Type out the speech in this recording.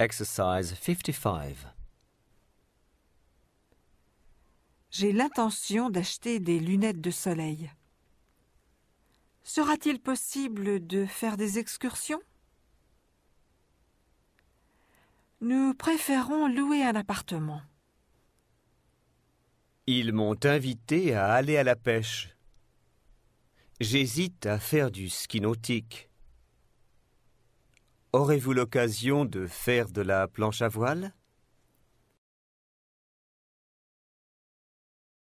Exercise 55. J'ai l'intention d'acheter des lunettes de soleil. Sera-t-il possible de faire des excursions Nous préférons louer un appartement. Ils m'ont invité à aller à la pêche. J'hésite à faire du ski nautique. Aurez-vous l'occasion de faire de la planche à voile